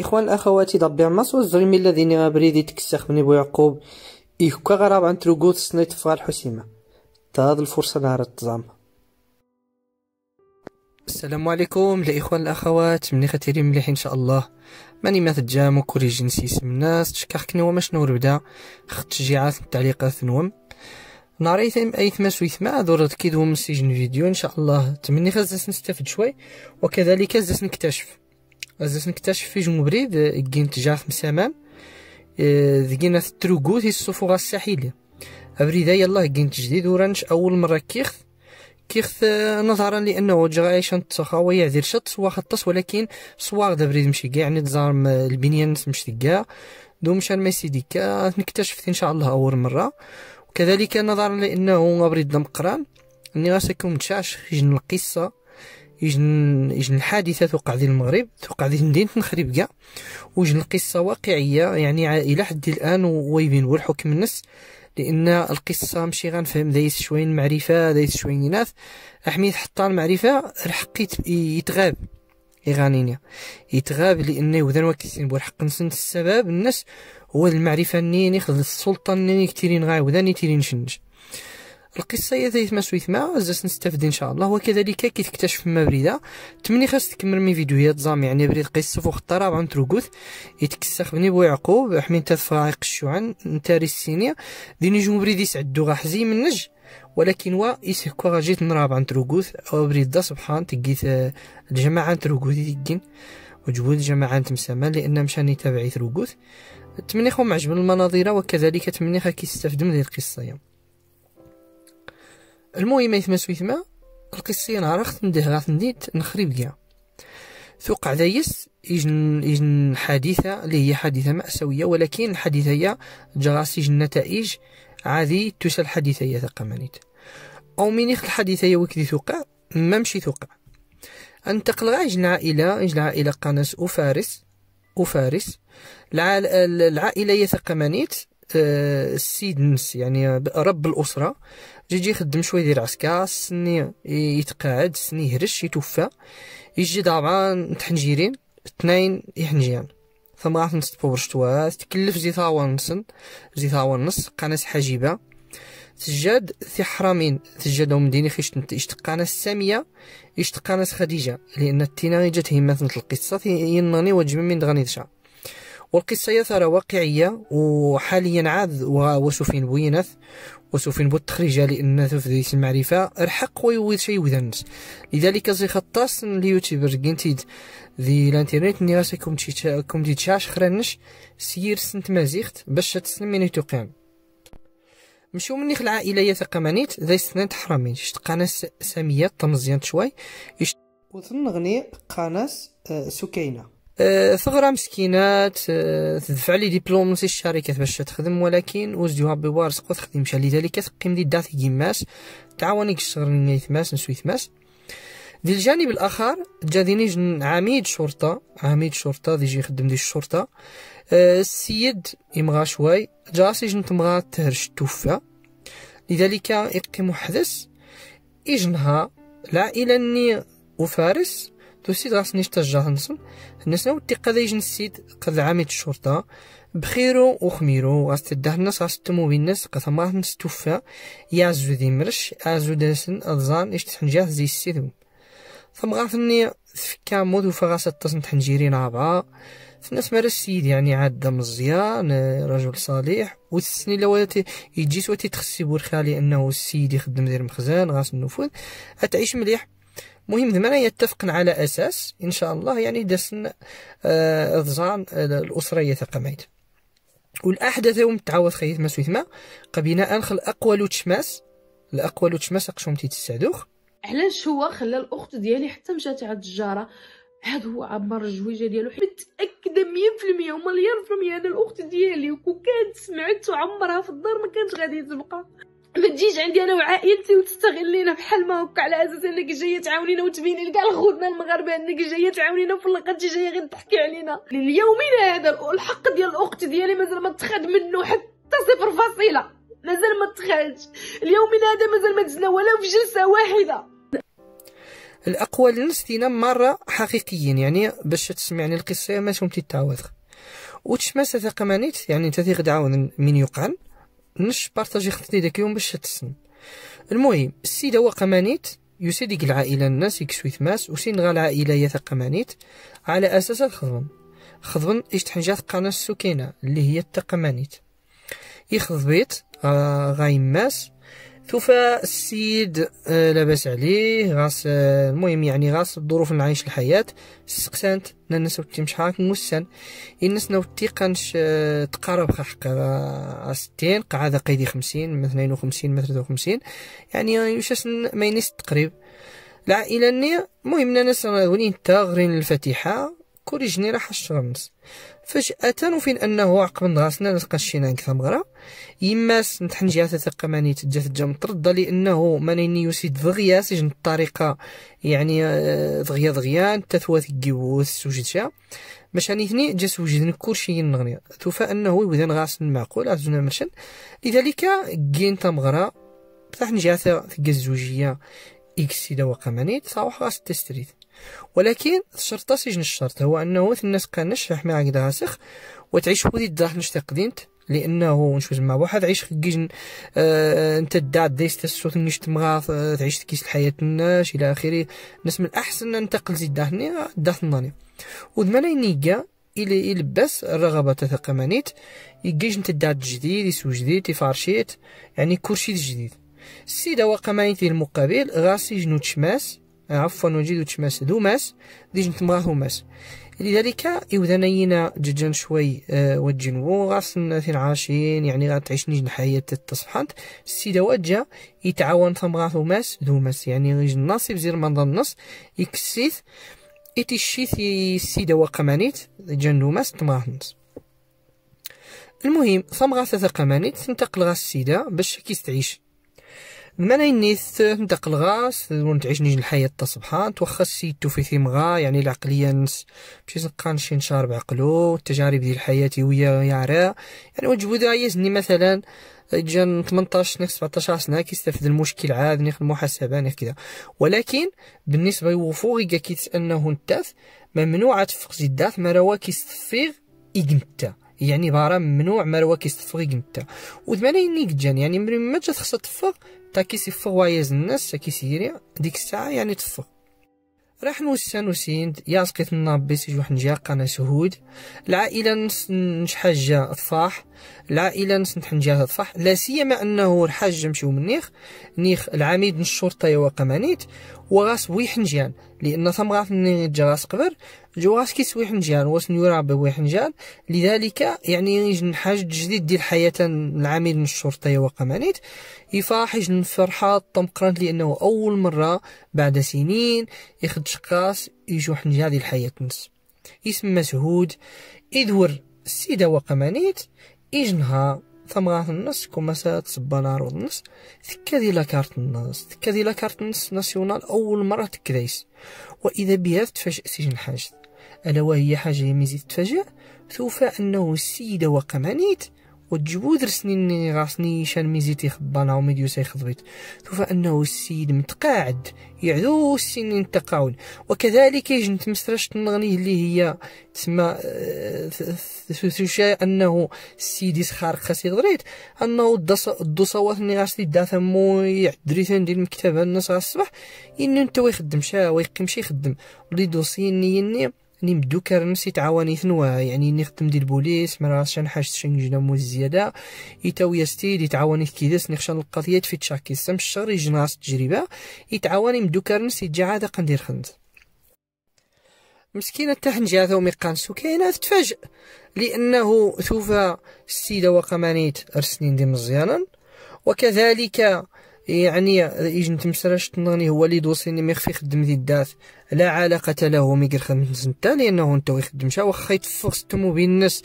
الاخوان الاخوات ضبع مصر والزريمي الذين بريدي تكسخ من بو يعقوب يكا غراب عن تروغوت سنيت فغال الحسيمة تهاد الفرصة نهار التزام السلام عليكم الاخوان الاخوات مني ختيري مليح ان شاء الله ماني ما تجام وكوري جنسيس من الناس تشكاخك نوم شنو ربدا خط تشجيعات التعليقات نوم نهار ايثم اي ثما سوي ثما دور كيدوم سجن فيديو ان شاء الله تمني خزاس نستفد شوي وكذلك خزاس نكتشف غاز نكتشف في جمبريد كين تجار مسامام ذقينا التروكوت الصفوغة الساحلية أبريدا يلاه كين تجديد ورانش أول مرة كيخ كيخ نظرا لانه جا عايش انت ويا دير شط خطس ولكن صوار دابريد مشي كاع يعني تزار البنيان مشي كاع دو مشان ميسي ديكا نكتشف ان شاء الله اول مره وكذلك نظرا لانه ابريد دم اني غاسكم تشاش جن القصه يجن يجن الحادثه توقع ذي المغرب توقع ذي مدينه نخربكه وجن القصه واقعيه يعني الى حد الان ويبين والحكم الحكم لان القصه ماشي غنفهم دايس شوين معرفه دايس شوين إناث احميد حتى المعرفه رحقيت يتغاب يغانيني يتغاب لانه وذن وكسين بالحق نسن السبب الناس هو المعرفه ني يخذ السلطه ني كثيرين غاي وذن تيرين شنج القصه هي سويت ما زاس نستافد ان شاء الله وكذلك كي تكتشف ما بريده تمني خاص تكمل مي فيديوهات زام يعني بريد قصه فوق الطراب عن تروكوث يتكسخ بني بو يعقوب حمين تفرايق الشوعن نتاري السينيا ديني جو بريد يسعد دوغا حزي من نج ولكن وا يسهكو غا جيت نراب عن تروكوث او بريد دا سبحان تقيت الجماعه آه، عن تروكوث يدين وجبود الجماعه تمسامه لان مشاني تابعي ترقوث تمني خو معجب المناظر وكذلك تمني خا كيستافد من القصه يعني. المهم يثمس ويثما القصية نهار خت ندهرا ثنديت نخرب كاع ثوق عدايس يجن يجن حادثة اللي هي حادثة مأساوية ولكن الحادثة هي جراس يجن نتائج عادي توسى الحادثة هي ثقة مانيت أو مينيخ الحادثة هي وكذي ثوقع ما مشي ثوقع انتقل غا يجن عائلة يجن عائلة قناس وفارس وفارس العائلة هي ثقة مانيت آه، السيد نس يعني رب الاسره جي يجي يخدم شويه ديال العسكر سني يتقاعد سني يهرش يتوفى يجي دابا تحنجيرين اثنين يحنجيان ثم نص بوبر شتوا تكلف زي ثاوان زيتا زي ثاوان نص حجيبة سجاد في حرامين سجاد ومديني خيش اشتقانا السامية اشتقانا خديجة لأن التينا جات هي مثلت القصة يناني وجمع من دغني دشا والقصة ترى واقعية وحاليا عاد وسفين بوينث وسفين بو التخريج لأن في المعرفة رحق ويويد شي ودنس لذلك زي خطاس اليوتيوبر جنتيد ذي الانترنت ني راسكم تيتشاكم تيتشاش خرانش سير سنت مازيخت باش تسلميني مني مشيو منيخ العائلة مانيت ذا سنان تحرمين شت قناة سامية طمزيان شوي وثنغني قناة آه، سكينة أه، ثغرة مسكينات أه، تدفع لي ديبلوم نسي الشركات باش تخدم ولكن وزدوها بوارس تخدم شالي لذلك تقيم دي داتي جيماس تعاونيك الشغل ثماس نسوي ثماس دي الجانب الاخر جا ديني عميد شرطه عميد شرطه ديجي يخدم دي الشرطه أه، السيد يمغى شوي جا جنت تمغى تهرش توفى لذلك يقيم حدث إجنها العائلة أني وفارس السيد غاسني نيشتا نصن الناس نودي قد يجن السيد قد عامد الشرطة بخيرو وخميرو غاس تداه الناس غاس تمو بين الناس قثمات ناس توفى يعزو ذي مرش عزو داسن اش إيش تحنجاه زي السيد ثم غاثني تفكا مود وفغاس التصن تحنجيرين عبعا الناس مارا السيد يعني عاد مزيان رجل صالح وتسني لو يجي سوا تخسي بورخالي انه السيد يخدم دير مخزان غاس النفوذ تعيش مليح مهم ما يتفقن على اساس ان شاء الله يعني دسن ضزان آه، آه، الاسريه ثقمايت والاحدث يوم تعوض ما سويت ما قبينا انخل اقوى لوتشماس الاقوى لوتشماس اقشوم تيتسادوخ علاش هو خلى الاخت ديالي حتى مشات عند الجاره هذا هو عمر الجويجه ديالو متاكده 100% ومليار في المية انا الاخت ديالي وكون كانت سمعت عمرها في الدار ما كانت غادي تبقى ما تجيش عندي انا وعائلتي وتستغلينا بحال ما هكا على اساس انك جايه تعاونينا وتبيني لكاع خوتنا المغاربه انك جايه تعاونينا في الاخر تجي جايه غير تحكي علينا لليومين هذا الحق ديال الاخت ديالي مازال ما تخاد منه حتى صفر فاصله مازال ما تخادش اليومين هذا مازال ما دزنا ولا في جلسه واحده الاقوال اللي مره حقيقيين يعني باش تسمعني القصه ما تمتي تعاود وتشمس ثقمانيت يعني تثيق دعاون من يقعن مش بارطاجي خطتي داك اليوم باش تسن المهم السيد هو قمانيت يوسي العائله الناس يكسوي ثماس وسين غا العائله يا قمانيت على اساس الخضن خضبن ايش تحنجات قناة السكينة اللي هي التقمانيت يخضبيت آه غايماس توفى السيد آه، لاباس عليه غاس آه، المهم يعني غاس الظروف نعيش الحياة سقسانت ناس وتي مش حاك موسان الناس نوتي قانش آه، تقارب حق ستين قاعدة قيدي خمسين اثنين وخمسين من ثلاثة وخمسين يعني يوشاسن ماينيس تقريب العائلة النية المهم ناس غنين تاغرين غرين الفاتحة كل جني راح منس فاش فجأة وفين انه عقب نغاسنا نتقى الشينا نكثا مغرا يماس ثقة ماني تجات الجام تردى لانه ماني نيوسي دغيا سجن الطريقة يعني آه، دغيا دغيا تثوات كيوث سوجد شا باش ثني جا سوجدن كلشي نغني توفى انه وذن غاسن معقول عزونا مرشن لذلك كين تمغرا بتاح نجاثة ثقة الزوجية إكس إذا وقمانيت صاوح غاس تستريت ولكن الشرطه سجن الشرط هو أنه الناس كانش نشرح معاك دا سخ وتعيش ودي الداخل نشتي قديمت لانه نشوز مع واحد عيش كيجن آه انت داد دايس تسوت نيش غاف آه تعيش كيس الحياه الناس الى اخره الناس من الاحسن ننتقل زيد داهني داهناني ودمانا ينيكا الى يلبس الرغبه تثقمانيت يجيش انت دا جديد يسو جديد يفارشيت يعني كرشي جديد السيده وقمانيت المقابل غاسي جنود شماس آه، عفوا وجد تشماس دوماس ديج نتمغاه وماس لذلك نينا ججن شوي آه، وجن وجنو غاسن ثين عاشين يعني غاتعيش نجن حياة تصحنت السيدة وجا يتعاون ثمغاث وماس دوماس يعني غيج الناصب زير منظر النص يكسيث الشيث السيدة وقمانيت جن دوماس تمغاث نص المهم ثمغاث قمانيت تنتقل غا السيدة باش كيستعيش اين نيث ندق الغاس ونتعيش نجي الحياة تصبحان سبحان توخا سيتو في غا يعني العقلية نس مشي سنقان شي نشار بعقلو التجارب ديال الحياة ويا يعرى يعني وجبودا يزني مثلا جان 18 نيخ 17 سنة كيستافد المشكل عاد نيخ المحاسبة نيخ كذا ولكن بالنسبة يوفو كي كيتأنه نتاث ممنوع تفق زيدات مروا كيستفيغ إجنتا يعني بارا ممنوع مروا كيستفغ إقمتا وثمانين نيك جان يعني ملي ما جات خصها تفق تا كيصفغ وياز الناس تا كيسيري ديك الساعة يعني تفو راح نوسان وسيند يا سقيت النابي سي واحد نجا قنا سهود العائلة نس نشحاجة طفاح العائلة نس نتحنجا طفاح لا سيما انه الحاج مشيو منيخ نيخ العميد الشرطة يوقع مانيت هو بوي حنجان لان ثم غاف مني جراس قبر جو غاس كيسوي حنجان واس نيورا بوي حنجان لذلك يعني جن حاجه جديد ديال الحياه العامل الشرطي وقمانيت يفرح يجن فرحه طمقرانت لانه اول مره بعد سنين يخد شقاس يجو حنجان ديال حياة نس اسم مسهود ادور السيده وقمانيت اجنها ثمغة النص كوماسات سبانار النص ثكا دي لاكارت النص ثكا دي لاكارت النص ناسيونال أول مرة تكريس وإذا بها تفاجأ سجن حاجة ألا وهي حاجة يميزي تفاجئ ثوفا أنه السيدة وقمانيت وتجبود در سنين شان ميزيتي خبانا وميديوسا يخضبيت سوف أنه السيد متقاعد يعدو السنين التقاعد وكذلك يجن تمسرش تنغني اللي هي تسمى تشا آه، أنه السيد يسخار خاسي ضريت أنه الدوصوات اللي غاصني دا ثمو يعدريتان ديال المكتبة الناس الصباح إنو انت ويخدم شا ويقيم شي خدم ولي دوصيني إني ني يعني مدو كرنس يتعاون ثنوا يعني ني خدم دي البوليس مرا شان حاجت شان جنامو الزيادة يتاو يستيد يتعاون كيدس نخشان القضية في تشاكي سم الشر يجناس التجربة يتعاوني مدو كرنس يتجعا جعادة قندير خند مسكينة تحنجاثة وميقانسو كاينة تفاجئ لأنه ثوفا السيدة وقمانيت أرسنين دي مزيانا وكذلك يعني إجن تمسرش تنغني هو اللي دوصيني ميخفي خدم ذي الداث لا علاقة له ميك الخدم نتا لأنه نتا ويخدم شا واخا يتفق ستمو بين الناس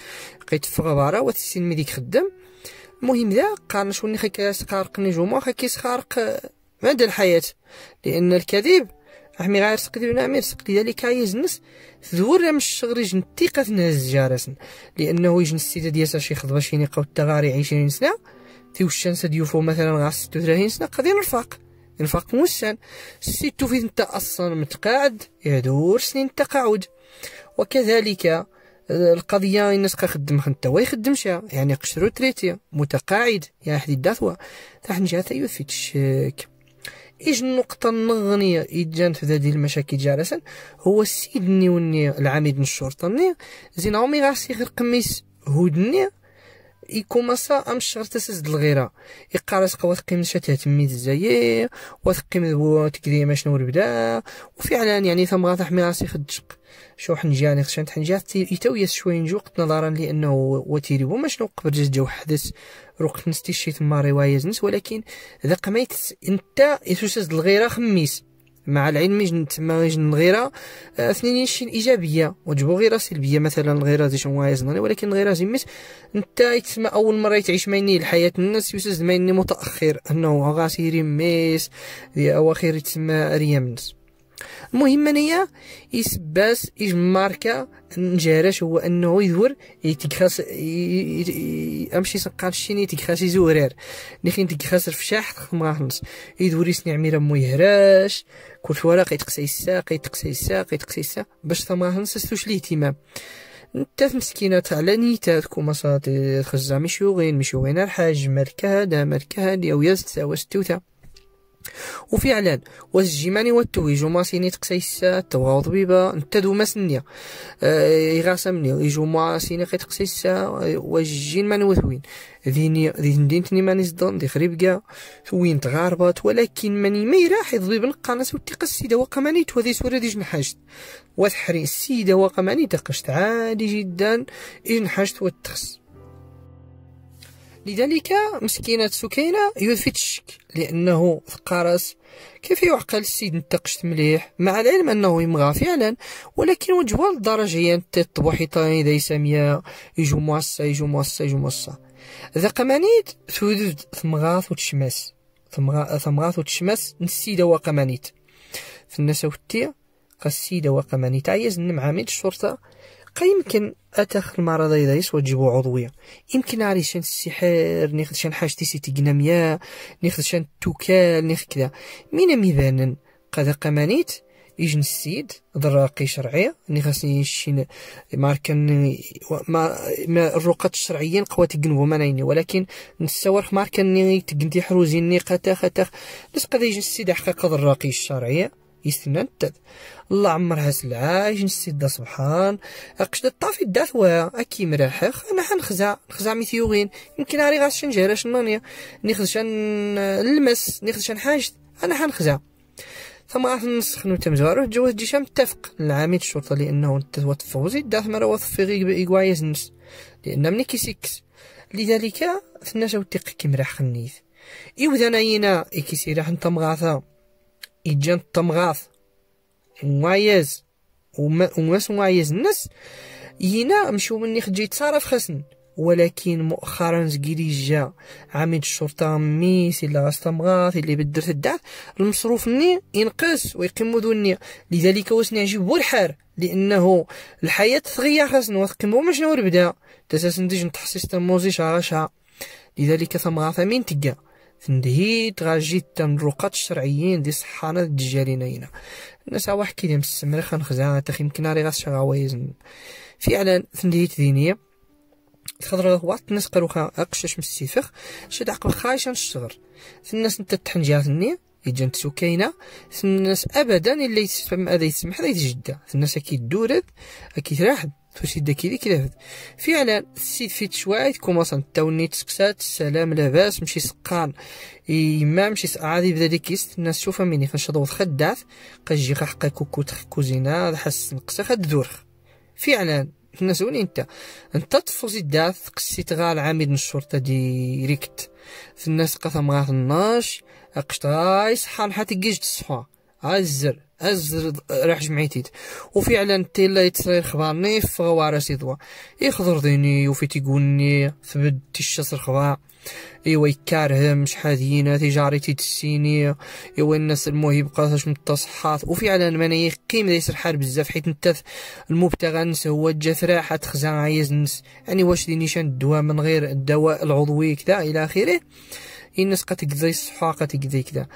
قيتفق برا وتسين ميديك خدم المهم ذا قارن شوني خي كيسقارقني نجوم خي كيسخارق مدى الحياة لأن الكذب أحمي غير سقدي بنا أمير سقدي ذلك عايز نس ثور مش شغري جنتي قتنهز جارسن لأنه يجن السيدة دياسة شي ضباشيني قوت تغاري عيشين سنة تيوشان ساد يوفو مثلا غا ستة وثلاثين سنة قضية نرفاق نفاق موسان ستو في نتا أصلا متقاعد يدور سنين التقاعد وكذلك القضيه الناس كخدم حتى هو يخدمش يعني قشرو تريتي متقاعد يا يعني حدي الدثوه تاع نجات في تشيك ايج النقطة النغنية إجان في ذادي المشاكل جالسا هو السيد نيوني العميد الشرطة ني زين عمي غاسي غير قميص هودني يكوماسا ام الشهر تسز الغيرة يقارس قوة قيمة شتات تميد الزاير وثقيم ما شنو البدا وفعلا يعني ثم غا تحمي راسي في الدشق شو حنجاني خشان حنجات يس شوي نجوقت نظرا لانه وتيري وما شنو قبل جز جو حدث روقت نستي شي تما رواية زنس ولكن ذا قميت انت يسوس الغيرة خميس مع العلم جن تما جن الغيره آه، اثنين شي ايجابيه وجبو غيره سلبيه مثلا الغيره زي شنو عايز ولكن الغيره مش انت تسمى اول مره يتعيش مايني الحياه الناس يوسز مايني متاخر انه غاسيري ميس اواخر تسمى ريامنس المهم انايا يسباس ماركا نجارش هو انه يدور يتكخاس امشي سقال الشين يتكخاس يزورير نخين تكخاس رفشاح ما يدور يسني عميرة مو يهراش كل ورق يتقسى الساق يتقسى الساق يتقسى الساق باش ثما خلص استوش الاهتمام نتا مسكينة نيتا تكون ومصادر خزا مشوغين مشوغين الحاج مركا هذا مركا هادي او يزت ستوثا ستوتا وفعلا والجيماني والتويج وما سيني تقسيس تبغاو طبيبة نتا دوما سنيا يغاسا آه، مني يجو ما سيني قي تقسيسا والجين ماني وثوين ذيني ذين دينتني ماني زدن دي خريب وين تغاربت ولكن ماني ما يراح يضرب القناص وتيقى السيدة واقا ماني توذي سورة ديج نحاجت وتحري السيدة واقا ماني تقشت عادي جدا نحاجت وتخس لذلك مسكينة سكينة يلفت الشك لأنه فقرس كيف يعقل السيد نتقشت مليح مع العلم أنه يمغى فعلا ولكن وجهه الدرجيا تطبو حيطاني ذي سامية يجو موصا يجو موصا يجو موصا ذا قمانيت ثوذد ثمغاث وتشمس ثمغاث وتشمس نسيدة وقمانيت في الناس وتي قسيدة وقمانيت عيز نمعامل الشرطة بقى يمكن اتاخ المرض اذا وتجيبو عضويه يمكن عاري شان السحر نيخد شان حاجتي سي مياه نيخد شان توكال ناخذ كذا مينا ميذانا قادا قمانيت يجن السيد ضراقي شرعية ني خاصني شي ماركن ما, ما الرقات الشرعيه نقوى تقنبو مانايني ولكن نتصور ماركن ني تقندي حروزين ني قتاخ قتاخ نسقد يجن السيد حقيقه ضراقي الشرعيه يستمنع الداد الله عمرها سلعة نسيد سبحان قشدة طافي دات وها اكي مراحخ انا حنخزع نخزع ميثيوغين يمكن عري غاس شنجيرة شنانيا نخزش نلمس نخزش نحاجت انا حنخزع ثم غاف نسخنو تمزوارو جواز جيشا متفق لعميد الشرطة لأنه تفوزي دات مرة وطفي في بإيقوايز نس لأن مني كيسيكس لذلك ثناشا وتيق كيمراح خنيث ذنينا إكي إكيسي راح غاثا إجان الطمغاث وايز وماس وايز الناس ينا مشو مني خجي صارف خسن ولكن مؤخرا زكيري جا عميد الشرطة ميس اللي غاستمغاث اللي بدرت الدعث المصروف مني ينقص ويقيم دوني لذلك واش عجيب الحار لأنه الحياة ثغية خاصنا وتقيمو مش نور بدا تساسنديج نتحسيس تموزي شعر لذلك غاثة مين تقا تندهيت غاجي التمرقات الشرعيين دي صحانة الدجالين هنا الناس واحد كيدير مستمر خنخزا تخي مكنا راه غاس شغاويز فعلا تندهي تذينية تخضر وقت الناس قروا اقشاش مستيفخ شد عقب خايش في الناس انت النية يجن سكينة الناس ابدا اللي يسمح هذا يتسمح هذا يتجدى الناس اكيد دورد اكيد راحد داكي لي كلافد فعلا السيد فيت شواعد كوماصن تاوني تسكسات سلام لاباس مشي سقان يما مشي عادي بدا يست الناس شوفا مني ضوض خدات قاجي قحقا كوكو كوزينا حس نقصا خد دورخ فعلا الناس وني انت انت تفوزي داث قسيت العميد من الشرطة ديريكت الناس قثم غا الناش اقشت غاي حتى كيج تصحى عزر هز راح جمعيتيت وفعلا تيلا يتصير خبارني فغوا راسي ضوا يخضر ديني وفي تيقولني ثبت تيشاس الخبار ايوا يكارهم شحال دينا تجاري تيتسيني ايوا الناس المهم يبقى اش متصحات وفعلا ماني قيم ليس الحال بزاف حيت انت المبتغى نس هو الجثرة راحة خزان عايز نس يعني واش ديني شان الدواء من غير الدواء العضوي كذا الى اخره الناس كذا الصحة قات كذا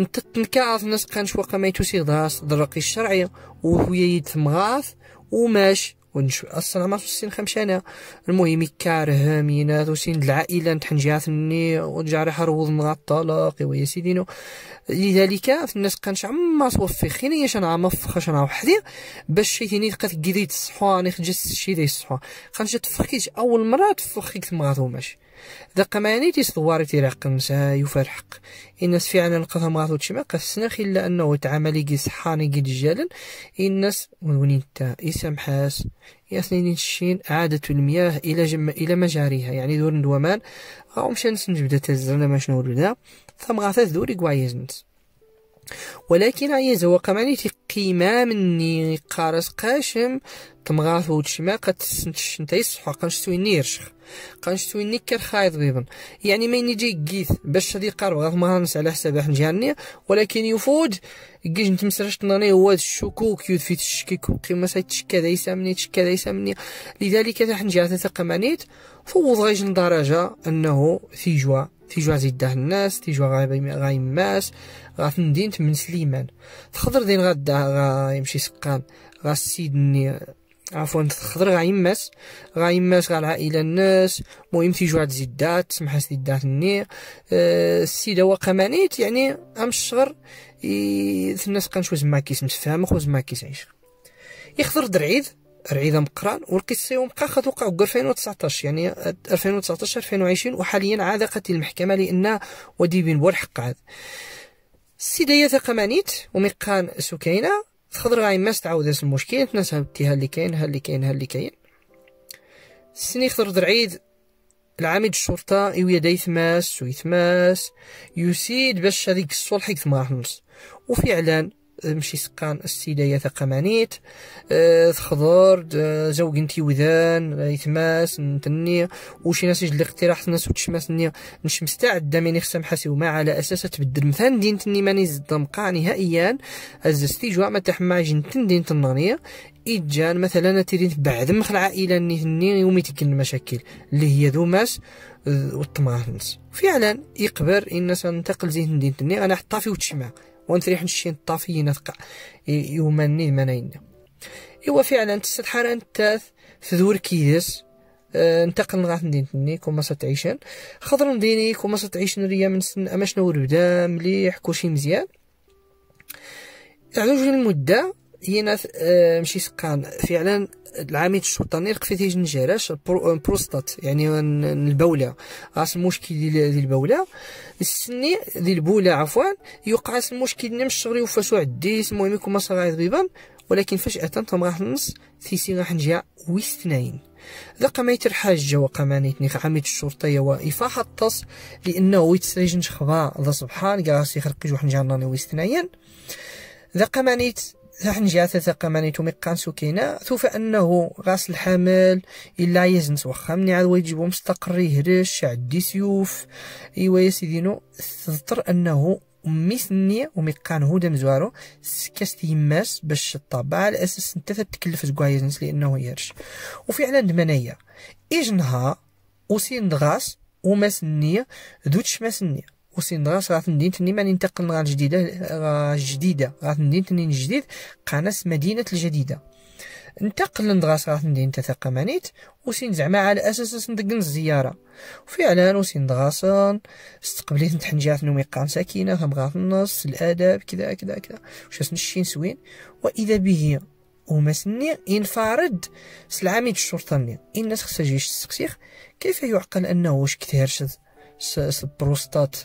انت تنكعف الناس كنشوق ما يتوسي غاس ضرقي الشرعية وهو يتم غاف وماش ونشو اصلا ما توسين خمشانة المهم يكاره مينا وسين العائلة نتحن جاثني ونجعل حروض الطلاق ويا سيدينو لذلك في الناس كانش ما توفي خيني اش انا مفخاش انا وحدي باش شي هني قد قديت الصحوة انا خجست شي دي الصحوة خانش تفخيش اول مرة تفخيك تمغاثو ماشي تي تيصدواري تيرقم يفرحق الناس فعلا القثمات وتشما قسنخ إلا أنه تعاملي كي صحاني كي دجالا الناس ونين تا يسامحاس ياسنين الشين عادة المياه إلى جم... إلى مجاريها يعني دور ندومان غاو مشان نسنجبدا تزرنا ما شنو ولدا ثم غاثا ذوري كوايزنس ولكن عيز هو قمعني تقيمة مني قارس قاشم تمغاث وتشما قد انت يصحو قنشتو نيرشخ قنشتو ني كالخايض بيبن يعني ما يجي كيث باش هذه قارب غاث مهرنس على حساب حنجاني ولكن يفوت كيج نتمسرش تناني هو الشكوك يود في تشكيك كيما تشكا دايسا مني تشكا دايسا مني لذلك تحن جاءت قمانيت فوض غيج لدرجة أنه تيجوا تيجوا زيده الناس تيجوا غايم غايماس غا ندينت من سليمان تخضر دين غا يمشي سقام غا السيد عفوا خضر غا يماس غا يماس غا العائلة الناس مهم تيجو هاد زيدات سمحا الزدات الني أه السيدة واقا مانيت يعني ام الشغر الناس نشوز ما كيس خوز ما كيس عيش يخضر درعيد رعيد مقران والقصة ومقا خد وقع 2019 يعني 2019 2020 وحاليا عادقت المحكمة لأن ودي بن بور حق عاد السيدة يثق مانيت ومقان سكينة تقدر ما تعاود هذا المشكل تنسى بتي ها اللي كاين ها اللي كاين ها اللي كاين سني خطر درعيد العميد الشرطة يويا دايثماس يثماس ويثماس يسيد باش هذيك الصلح يكثما راح نص وفعلا مشي سقان السيدايا ثقمانيت آه، تخضر آه، زوج انتي وذان يتماس نتني وشي ناس يجل اقتراح ناس وتشماس ني مش مستعد دامين يخسم حاسي وما على أساسة تبدل مثلا دين تني ماني زدمقا نهائيا ازستي جوا ما تحمع جنتن دين تنغنية إجان مثلا تيرين بعد مخل العائلة ني يومي تكن المشاكل اللي هي ذو ماس فعلا يقبر إن سننتقل زين دين تني انا حطافي وتشماك ونتريح نشي نطافي نثقع يوماني منين ايوا فعلا تسد حران تاث دور كيدس آه، انتقل من غاث ندين تني كوما ستعيشن خضر نديني كوما ستعيشن ريا من سن أما شنو ردا مليح كلشي مزيان عدوج المدة هي ناث آه، مشي سقان فعلا العميد الشوطاني خفي تيجن علاش بروستات يعني البوله راس المشكل ديال البوله السني ديال البوله عفوا يوقع المشكل من الشغل وفاش عديس المهم يكون مصاري ضبيبا ولكن فجاه تم راح نص سي راح نجي ويستناين ذاق الحاجة وقمانيتني عميد الشرطية وإفاحة الطس لأنه يتسجن شخبا ذا سبحان قال خلقي جوا وحنجان راني ويستناين ذاق مانيت حنجي تومي توميقان سكينة ثوف أنه غاس الحمل إلا يزن توخا مني عاد ويجيبو مستقر يهرش عدي سيوف إيوا يا سيدي نو تضطر أنه ميثني وميقان هودا مزوارو سكاس تيماس باش الطابعة على أساس نتا تتكلف سكوا يزنس لأنه يرش وفعلا دمنايا إجنها وسين غاس وماسنية دوتش ماسنية وسيندغاس راه تندين تني ماني انتقل لغا الجديدة غا الجديدة غا تندين تني الجديد قاناس مدينة الجديدة انتقل لندغاس راه تندين تثقة مانيت وسين زعما على أساس ندق الزيارة وفعلا وسين استقبلت استقبليت نتحنجات نومي قان ساكنة غمغات النص الآداب كذا كذا كذا وش الشين سوين وإذا به وما سني ينفرد سلعاميد الشرطة ني الناس خصها تجيش السقسيخ كيف يعقل أنه واش كثير شذ البروستات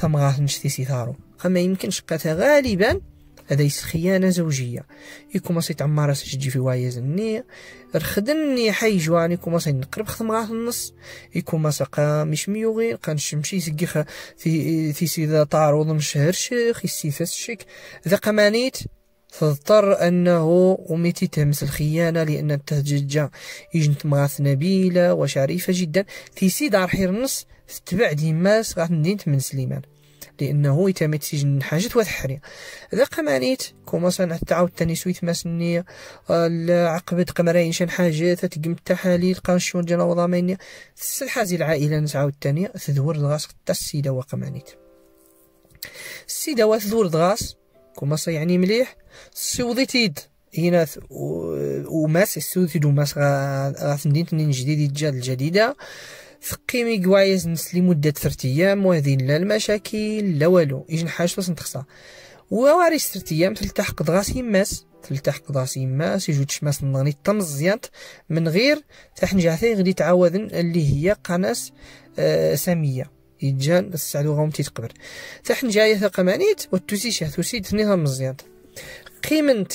ثم غاثنش نشتي ثارو اما يمكنش قاتها غالبا هذا خيانة زوجية يكون سيت عمارة سيجي في وايز النية رخدني حي جوان يكون مصي نقرب خدم غاث النص يكون مسقا مش ميوغي قان شمشي سقيخة في في سيدا طارو ضم شهر شيخ يسيفس شك ذا قمانيت فاضطر أنه ومتي تهمس الخيانة لأن التهجج إجنت مغاث نبيلة وشريفة جدا في سيد حير النص تتبع ديماس غاث ندين من سليمان لانه يتمت سجن حاجة وتحري ذا قمانيت كوما صنع تعاود تاني سويت ماسني عقبة قمرين شان حاجة تتقم التحاليل قانشون جنا وضامين تسلحازي العائلة نتعاود تاني تدور الغاس تا السيدة وقمانيت السيدة وتدور الغاس كما يعني مليح سوضيتيد إناث وماس سوضيتيد وماس غاثندين تنين جديد الجال الجديدة فقيمي كوايز نسلي مدة ثلاث أيام وهذه لا المشاكل لا والو إجن حاجة باش نتخصى وواري ثلاث أيام تلتحق ضغاس ماس تلتحق ضغاس ماس يجو تشماس نغني تمزيانت من غير تحنجعثي غدي تعاودن اللي هي قناس آه سامية يتجان السعد وغوم تيتقبر تحن جاية ثقمانيت والتوسيش ثوسي تنيها مزيان قيمنت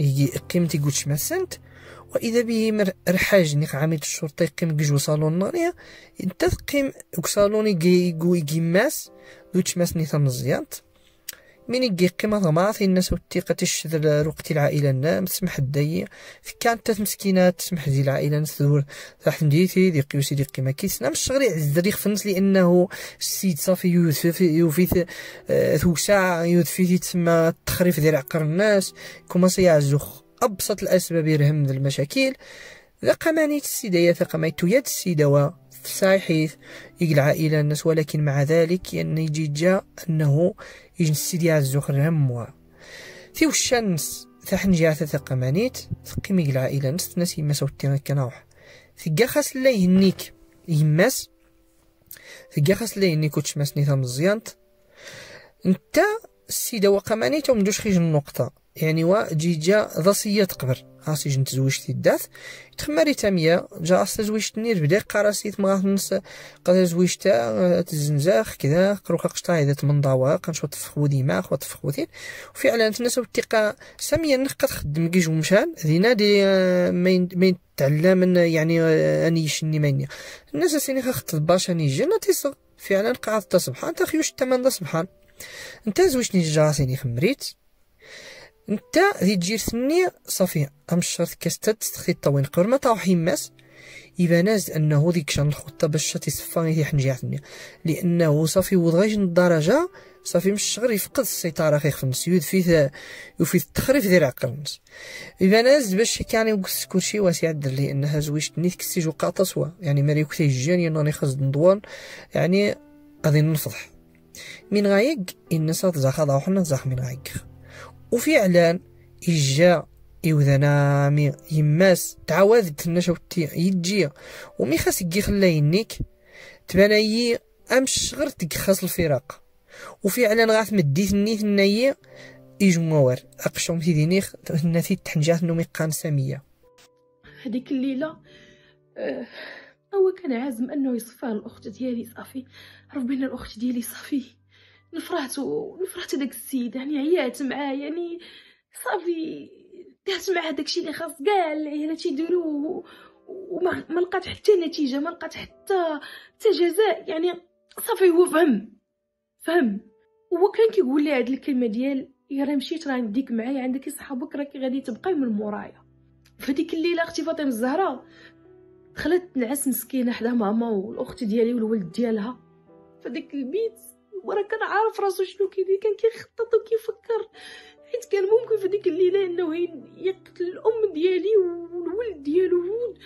يجي قيمتي قوتش مسنت وإذا به رحاج نيق عميد الشرطة يقيم كجو صالون ناريا انت تقيم وكسالوني جي يقيم ماس دوتش ماس نيثا مزيانت من يقي ما ضماث الناس وتيقتش رقت العائلة سمح تسمح في كانت تمسكينات تسمح دي العائلة نسدور راح نديتي دي قيوسي دي قيمة كيسنا مش الشغري عزري خفنس لأنه السيد صافي يوثف يوفيت توسع آه، يوثفيت تسمى التخريف ديال عقر الناس كما سيعزو أبسط الأسباب يرهم المشاكل ذا قمانيت السيدة يا ميتو يد السيدة حيث يقلع إلى الناس ولكن مع ذلك يعني يجي جا أنه يجي السيدي عزو خرهم في وش النس ثحن جا مانيت ثقيم يقلع إلى الناس ناس يماس وتيرن كنوح ثقا خاص لا يهنيك يماس ثقا خاص لا يهنيك وتشمس نيثا مزيانت انت السيدة وقمانيت ومدوش خيج النقطة يعني وجي جا ضصية قبر خاص يجن تزوجتي الداث تخماري تامية جا أصلا زوجت نير بدا قراسيت مغاثنس قد زوجتا تزنزاخ كذا قروكا قشطا إذا تمن ضوا قنش وطفخ وديما وطفخ وثين وفعلا تنسى الثقة سامية نخ خدم كيج ومشان ذينا دي آه، مين مين تعلم يعني آه، أني شني مانيا الناس سيني خاخت الباشا أني جنة تيصغ فعلا قعدت سبحان خيوش تمن سبحان انت زوجتني جا خمريت نتا ذي تجير سني صافي امشر كاستات تخي طوين قبل ما طاو حماس يباناز انه ذيك شان الخطه باش تيصفاني ذي حنجيعتني لانه صافي وضغيش الدرجه صافي مش غير يفقد السيطره خي خمس يود فيه يفيد التخريف ديال عقل الناس يباناز باش كان يوقس كلشي واسع دير لأنها انها زويشتني جو وقاطا سوا يعني ماريو كتي جاني راني خاص ندوان يعني غادي نفضح من غايق صاد تزاخا ضاوحنا تزاخ من غايق وفعلا إجا إوذنا مي يماس تعاود تي يجي ومي خاص كي خلاينيك تبانايي أمش غير تكخص الفراق وفعلا غاث مديتني ثنايا إجموار أقشوم في دينيخ ناثي تحنجات نومي قان سامية هذيك الليلة أه هو كان عازم أنه يصفى الأخت ديالي صافي ربنا الأخت ديالي صافي نفرحت نفرحت داك السيد يعني عيات معاه يعني صافي دهت مع داكشي اللي خاص كاع العيالات تيديروه وما لقات حتى نتيجه ما لقات حتى حتى جزاء يعني صافي هو فهم فهم هو كان كيقول لي هاد الكلمه ديال يا راه مشيت راه نديك معايا عندك صحابك راكي غادي تبقاي من مورايا فديك الليله اختي فاطمه الزهراء دخلت تنعس مسكينه حدا ماما والاخت ديالي والولد ديالها فديك البيت وراه كان عارف راسو شنو كيدير كان كيخطط وكيفكر حيت كان ممكن في ديك الليله انه يقتل الام ديالي والولد ديالو هود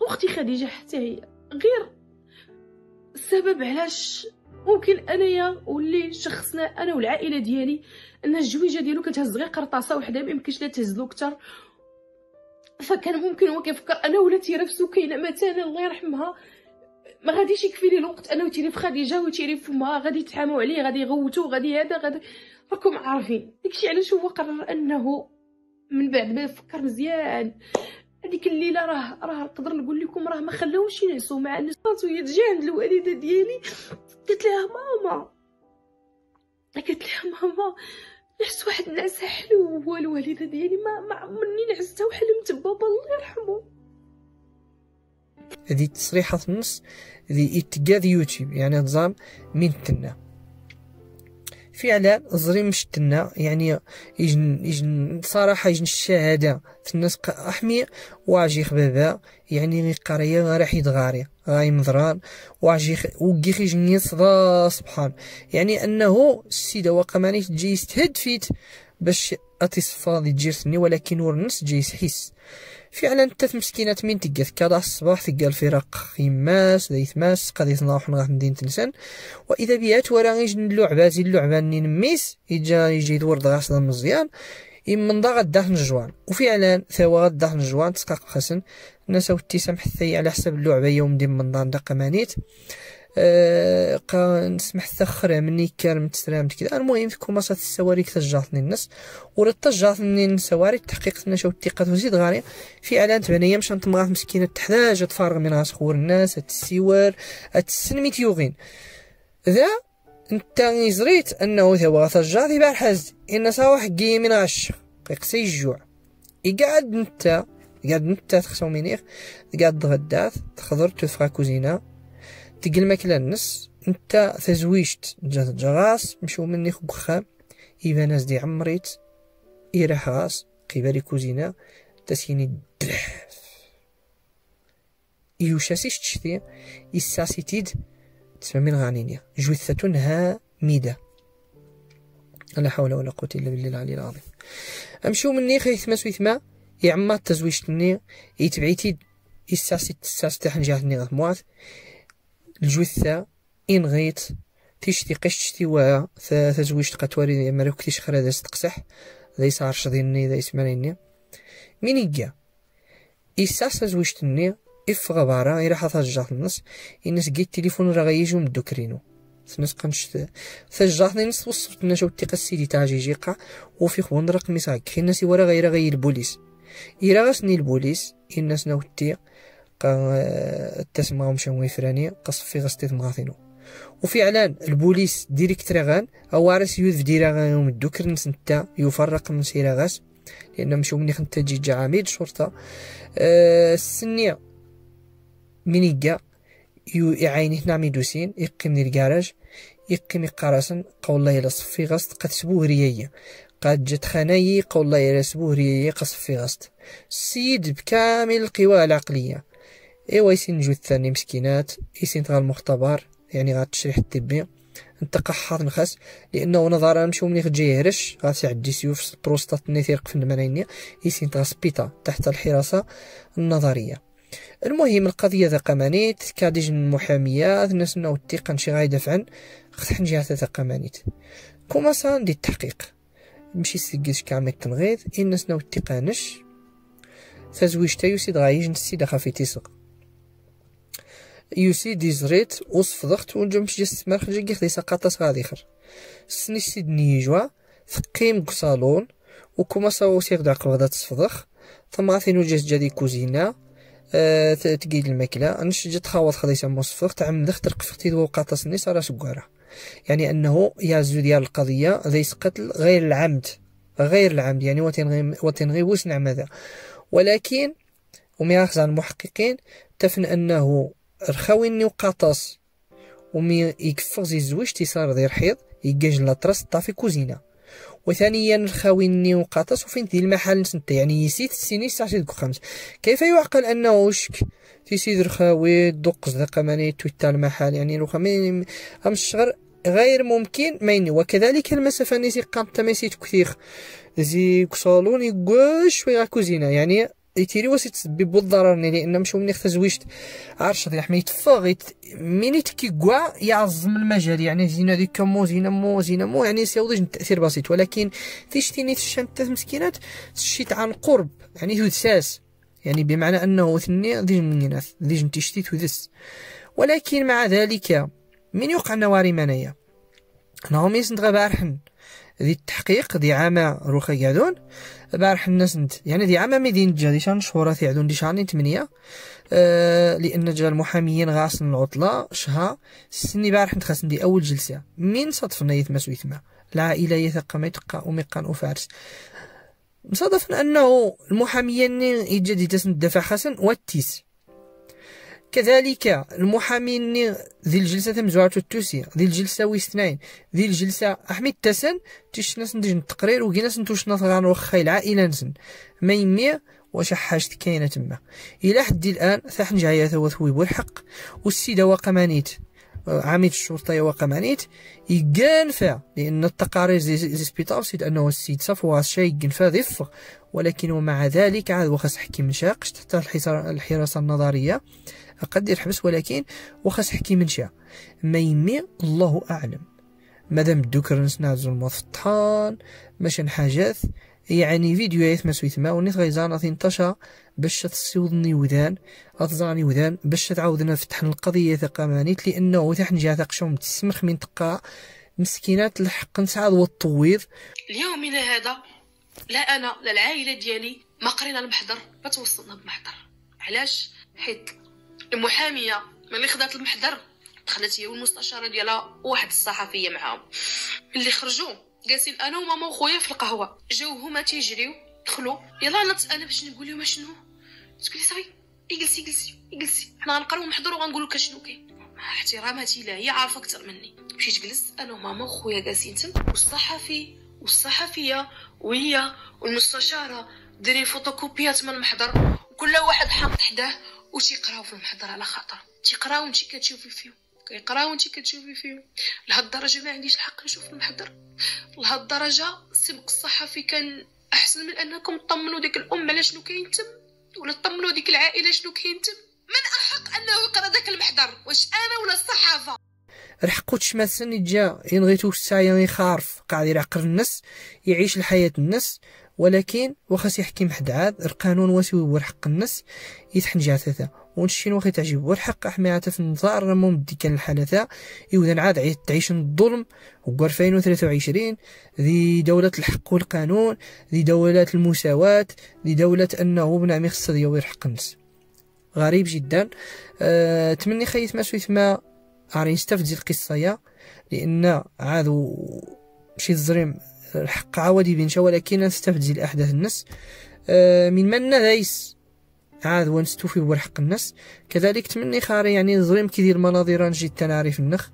واختي خديجه حتى هي غير السبب علاش ممكن انايا ولي شخصنا انا والعائله ديالي ان الجويجه ديالو كتهز غير قرطاسه وحده ما يمكنش لا تهزلو كتر فكان ممكن هو كيفكر انا ولا تيرفسو كاينه مثلا الله يرحمها ما غاديش يكفي لي الوقت انه تيري في خديجه وتيري في فمها غادي يتحاموا عليه غادي يغوتوا غادي هذا غادي راكم عارفين داكشي علاش هو قرر انه من بعد ما فكر مزيان هذيك الليله راه راه نقدر نقول لكم راه ما خلاوش ينعسوا مع الناس وهي هي تجي عند الوالده ديالي قلت لها ماما قلت لها ماما نحس واحد النعسه حلو هو الوالده ديالي ما مني عمرني نعستها وحلمت بابا الله يرحمه هذه التصريحه في النص اللي اتقاد يوتيوب يعني نظام من تنا فعلا زري مش تنا يعني يجن يجن صراحه يجن الشهاده في الناس احمي واجي خبابا يعني غي قريه راح يتغاري غاي مضران واجي خ... وكي خيجني صدا سبحان يعني انه السيده مانيش تجي يستهد فيت باش اتصفاضي جيرسني ولكن ورنس جيس حس فعلا تات مسكينات من تقات كذا الصباح تقا الفراق يماس ذا يثماس قضيت نروح لغا مدينة نسان واذا بها تورا غيج اللعبة زي اللعبة ني نميس يجا يجي يدور غاصدا مزيان يمن دا غداه نجوان وفعلا ثوا غداه نجوان تسقاق خسن نساو التسامح الثي على حسب اللعبة يوم دي من مانيت قا نسمح ثخر مني كرم تسلامت كذا المهم في كوماسات السواري تجاطني الناس ورد تجاطني السواري تحقيق نشا والثقات وزيد غاري في اعلان ايام مشان تمغات مسكينه تحتاج تفارغ منها صخور الناس السوار السنمي تيوغين ذا انت زريت انه ثوا تجاطي بارحز ان صاوح قي من عش قيقسي الجوع يقعد انت قاعد نتا تخسو منيخ قاعد تغدات تخضر تفغى كوزينه ديك الماكله النص انت تزويجت جات جراس مشو مني بخام ناس دي عمريت يريح راس قبالي كوزينة تسيني الدرحف يوشاسي شتشتي يساسي تيد تسمين غانينيا جوثة ها ميدا لا حول ولا قوة إلا بالله العلي العظيم أمشيو مني خي ثما سوي ثما يعما تزويجتني يتبعيتي يساسي تساس تاع نجاتني موات الجثة إن غيت تشتي قش تشتي واعا تزوجت قطواري مالك تيش خرا داس تقسح ذا يسعر شديني ذا يسمريني مين يجا إساس تزوجتني إف غبارة إلا حاطها جات النص إنس جيت التليفون راه غيجيو من دوكرينو قنش قنشت نص وصلت لنا شو تيقا السيدي تاع جيجي قاع وفي خون رقمي صاك الناس ورا غير غير البوليس إلا غاسني البوليس الناس تيق قا آه، تسمعهم شنو قصف في غستيت مغاثينو وفعلا البوليس ديريكت راغان اوارس عرس يوذف ديراغان يوم الدكر نسنتا يفرق من سيراغاس لأنه مشو مني خنتا جي عميد شرطة أه السنية من يقا يعيني هنا ميدوسين يقيم يقي يقيم يقارسن قول الله إلا صفي غصت قد سبوه ريايا قد جت خنايي قول الله إلا سبوه ريايا قصف في غصت السيد بكامل القوى العقلية ايوا يسين نجيو الثاني مسكينات يسين غا المختبر يعني غا التشريح الطبي نتقحط نخس لانه نظرا نمشيو ملي جاي يهرش غتعدي سيوف البروستات ني تيرق في المناينيا يسين سبيتا تحت الحراسه النظريه المهم القضيه ذا قمانيت كاديج المحاميات الناس انه الثقه شي خص ختحن جهه ذا قمانيت كوماسا ندير التحقيق نمشي سكيش كامل تنغيض الناس ناو الثقه نش تزويج تايو سيد غايج نسيد خافي تيسق يو سي ديزريت زريت وصفضغت ونجم مشي استثمار كي خديت سقطات غادي خر سني سيدني يجوا ثقيم كصالون وكما صاو سيغدا غدا تصفضخ ثم غاثي نوجس جادي كوزينا أه تقيد الماكله انش جات خاوض خديتها مصفخ تعمدخ ترقفتي دو قاطس سني صرا سكواره يعني انه يا زو ديال القضيه ذا قتل غير العمد غير العمد يعني و وتنغي وسنع ماذا ولكن و عن المحققين تفن انه رخاوي اني وقاطاس ومي يكفغ زي الزواج تيصار دي حيض يقاج لا طرس طا في كوزينه وثانيا رخاوي اني وقاطاس وفين تدي المحل نسنت يعني يسيت السيني ساعتي دوك خمس كيف يعقل انه وشك تيسيد رخاوي دوق زدقه ماني تويتا المحل يعني خمين ام الشغر غير ممكن ميني وكذلك المسافة نسي قامت تميسيت كثير زي كصالون يقوش ويا كوزينة يعني ايتيري واش يتسبب الضرر لان مشاو مني زويشت عرش الشطيح ما يتفا ملي كوا يعظم المجال يعني زينا هذيك مو زينا مو زينا مو يعني سيوضج تاثير بسيط ولكن تيشتيني تشان تاث مسكينات شيت عن قرب يعني هو ساس يعني بمعنى انه ثني ديج منينات ديج تشتي ثوثس ولكن مع ذلك من يوقع نواري منايا انا هم يسند غبارحن ذي التحقيق ذي عامة روخا قادون بارح الناس نت يعني ذي عامة مدينة جا دي شان شهورة عدون دي شهرين تمنية آه لأن جا المحاميين غاصن العطلة شها سني بارح نت خاصن دي أول جلسة مين صادفنا يثما سويثما العائلة يثق ما يتقى وميقان وفارس مصادفنا أنه المحاميين يجد يتسن الدفع خاصن واتيس كذلك المحامين ذي الجلسة تم زوارتو التوسي ذي الجلسة ويستنين ذي الجلسة أحمد تسن تيش ناس نتجن التقرير وكي ناس نتوش ناس غان وخا العائلة نسن ما يمي واش حاجت كاينة تما إلى حد الآن ثاح نجعيا ثوثوي بالحق والسيدة وقمانيت آه، عميد الشرطة وقمانيت يقانفا لأن التقارير زي, زي سبيطار سيد أنه السيد صفوة شي يقانفا ضف ولكن ومع ذلك عاد وخاص حكي من شاقش تحت الحراسة النظرية قد حبس ولكن واخا تحكي شيء ما يمي الله اعلم مادام الدكر نسنازو المفطحان ماشي حاجات يعني فيديو ما سويت ما ونيت غيزان غادي نطشا باش تسيوضني ودان غتزاني ودان باش تعاودنا نفتح القضيه ثقة مانيت لانه تاح نجي شوم تسمخ من تقا مسكينات الحق نسعاد والطويض الى هذا لا انا لا العائله ديالي ما قرينا المحضر ما توصلنا بمحضر علاش حيت المحاميه ملي خدات المحضر دخلت هي والمستشاره ديالها واحد الصحفيه معاهم ملي خرجوا جالسين انا وماما وخويا في القهوه جاو هما تيجريو دخلوا يلا انا انا باش نقول لهم شنو تقول لي صافي اجلسي اجلسي اجلسي حنا غنقراو ونحضروا وغنقول لك شنو كاين احتراماتي لها هي عارفه اكثر مني مشيت جلست انا وماما وخويا جالسين تم والصحفي والصحفية وهي والمستشارة دايرين فوتوكوبيات من المحضر وكل واحد حاط حداه وتيقراو تيقراو في المحضر على خاطر تيقراو انت كتشوفي فيهم كيقراو انت كتشوفي فيهم لهالدرجه ما عنديش الحق نشوف المحضر لهالدرجه سبق الصحفي كان احسن من انكم تطمنوا ديك الام على شنو كاين تم ولا تطمنوا ديك العائله شنو كاين تم من احق انه يقرا داك المحضر واش انا ولا الصحافه رحقو تشماسن يجا ين غيتو الساعة ين خارف قاعد يعقل الناس يعيش الحياة الناس ولكن وخاص يحكي محد عاد القانون واسي هو حق الناس يتحنجا ثلاثة ونشين واخي تعجب والحق أحمي في النظار رمو مدي كان الحالة ثا يوذن عاد عيد تعيش الظلم وقرفين وثلاثة وعشرين ذي دولة الحق والقانون ذي دولة المساواة ذي دولة أنه بنعمي خص يوير حق الناس غريب جدا أه تمني خيت ما سويت ما ارينشتا في تجي القصه لان عاد مشي الزريم الحق عوادي بنشا ولكن نستفد الاحداث الناس آه، من من منا دايس عاد ونستوفي هو الحق الناس كذلك تمني خاري يعني الزريم كيدير مناظر نجي تنعرف النخ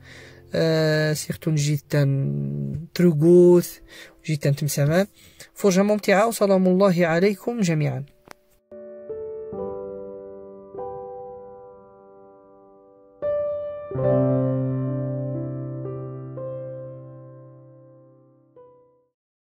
أه سيرتو نجي تن تروغوث جيت تن تمسامان فرجه ممتعه وسلام الله عليكم جميعا